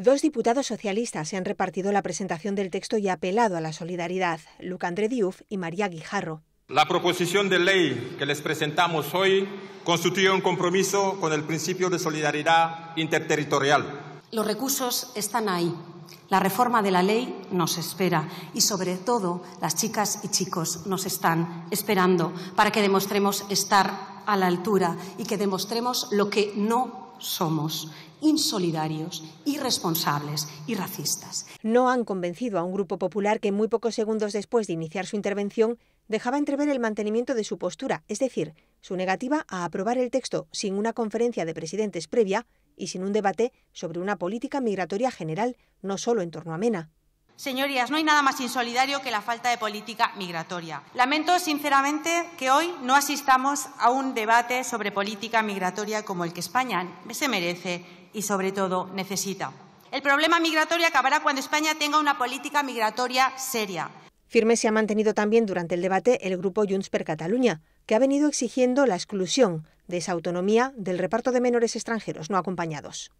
Dos diputados socialistas se han repartido la presentación del texto y apelado a la solidaridad, Luc André Diouf y María Guijarro. La proposición de ley que les presentamos hoy constituye un compromiso con el principio de solidaridad interterritorial. Los recursos están ahí. La reforma de la ley nos espera y, sobre todo, las chicas y chicos nos están esperando para que demostremos estar a la altura y que demostremos lo que no somos insolidarios, irresponsables y racistas. No han convencido a un grupo popular que muy pocos segundos después de iniciar su intervención dejaba entrever el mantenimiento de su postura, es decir, su negativa a aprobar el texto sin una conferencia de presidentes previa y sin un debate sobre una política migratoria general, no solo en torno a Mena. Señorías, no hay nada más insolidario que la falta de política migratoria. Lamento sinceramente que hoy no asistamos a un debate sobre política migratoria como el que España se merece y, sobre todo, necesita. El problema migratorio acabará cuando España tenga una política migratoria seria. Firme se ha mantenido también durante el debate el grupo Junts per Cataluña, que ha venido exigiendo la exclusión de esa autonomía del reparto de menores extranjeros no acompañados.